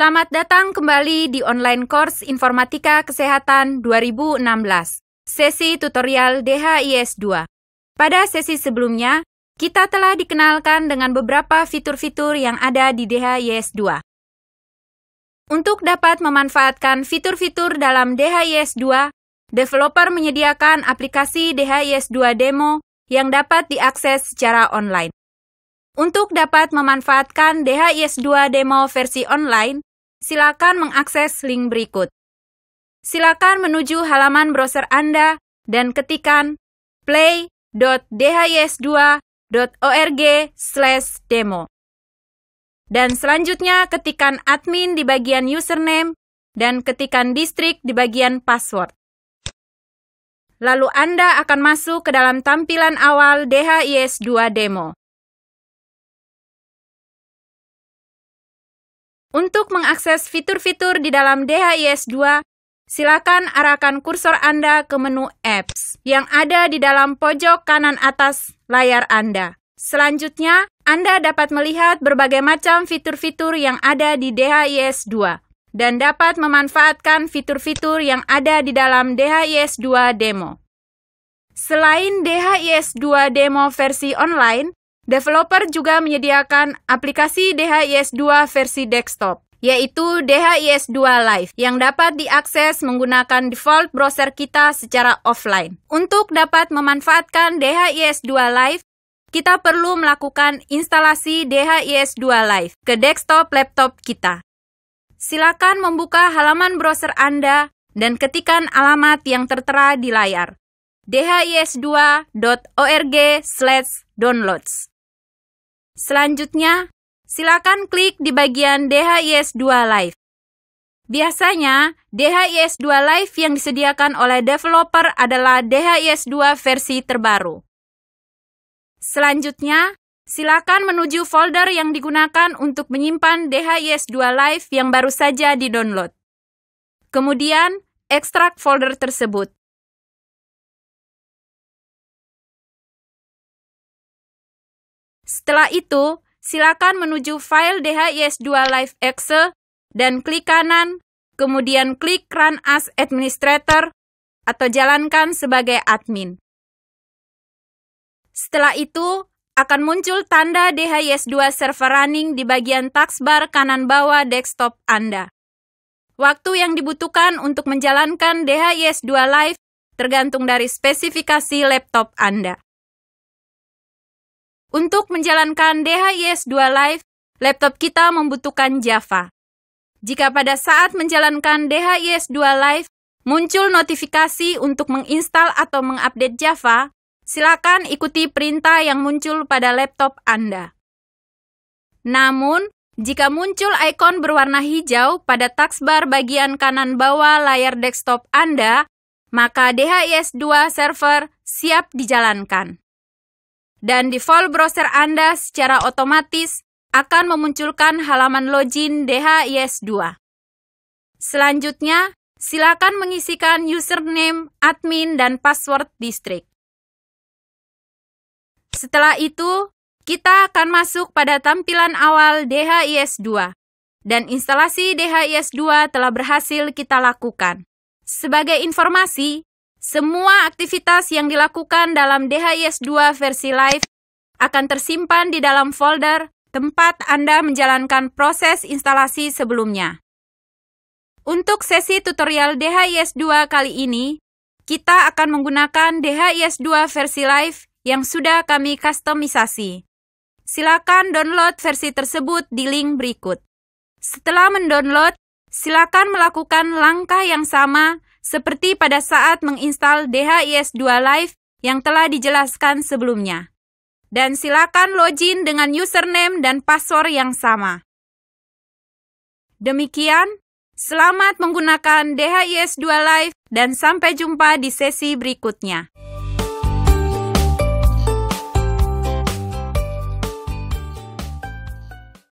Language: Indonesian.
Selamat datang kembali di online course Informatika Kesehatan 2016, sesi tutorial DHIS 2. Pada sesi sebelumnya, kita telah dikenalkan dengan beberapa fitur-fitur yang ada di DHIS 2. Untuk dapat memanfaatkan fitur-fitur dalam DHIS 2, developer menyediakan aplikasi DHIS 2 Demo yang dapat diakses secara online. Untuk dapat memanfaatkan DHIS2 demo versi online, silakan mengakses link berikut. Silakan menuju halaman browser Anda dan ketikan play.dhis2.org/demo. Dan selanjutnya ketikan admin di bagian username dan ketikan distrik di bagian password. Lalu Anda akan masuk ke dalam tampilan awal DHIS2 Demo. Untuk mengakses fitur-fitur di dalam DHIS 2, silakan arahkan kursor Anda ke menu Apps yang ada di dalam pojok kanan atas layar Anda. Selanjutnya, Anda dapat melihat berbagai macam fitur-fitur yang ada di DHIS 2 dan dapat memanfaatkan fitur-fitur yang ada di dalam DHIS 2 demo. Selain DHIS 2 demo versi online, Developer juga menyediakan aplikasi DHIS2 versi desktop yaitu DHIS2 Live yang dapat diakses menggunakan default browser kita secara offline. Untuk dapat memanfaatkan DHIS2 Live, kita perlu melakukan instalasi DHIS2 Live ke desktop laptop kita. Silakan membuka halaman browser Anda dan ketikan alamat yang tertera di layar dhis2.org/downloads. Selanjutnya, silakan klik di bagian DHIS2 Live. Biasanya, DHIS2 Live yang disediakan oleh developer adalah DHIS2 versi terbaru. Selanjutnya, silakan menuju folder yang digunakan untuk menyimpan DHIS2 Live yang baru saja di-download. Kemudian, ekstrak folder tersebut. Setelah itu, silakan menuju file DHIS2 Live Excel dan klik kanan, kemudian klik Run as Administrator atau jalankan sebagai admin. Setelah itu, akan muncul tanda DHIS2 Server Running di bagian taskbar kanan bawah desktop Anda. Waktu yang dibutuhkan untuk menjalankan DHIS2 Live tergantung dari spesifikasi laptop Anda. Untuk menjalankan DHIS2 Live, laptop kita membutuhkan Java. Jika pada saat menjalankan DHIS2 Live muncul notifikasi untuk menginstal atau mengupdate Java, silakan ikuti perintah yang muncul pada laptop Anda. Namun, jika muncul ikon berwarna hijau pada taskbar bagian kanan bawah layar desktop Anda, maka DHIS2 server siap dijalankan dan default browser Anda secara otomatis akan memunculkan halaman login DHIS2. Selanjutnya, silakan mengisikan username, admin, dan password distrik. Setelah itu, kita akan masuk pada tampilan awal DHIS2 dan instalasi DHIS2 telah berhasil kita lakukan. Sebagai informasi, semua aktivitas yang dilakukan dalam DHIS2 versi live akan tersimpan di dalam folder tempat Anda menjalankan proses instalasi sebelumnya. Untuk sesi tutorial DHIS2 kali ini, kita akan menggunakan DHIS2 versi live yang sudah kami kustomisasi. Silakan download versi tersebut di link berikut. Setelah mendownload, silakan melakukan langkah yang sama seperti pada saat menginstal DHIS2 Live yang telah dijelaskan sebelumnya. Dan silakan login dengan username dan password yang sama. Demikian, selamat menggunakan DHIS2 Live dan sampai jumpa di sesi berikutnya.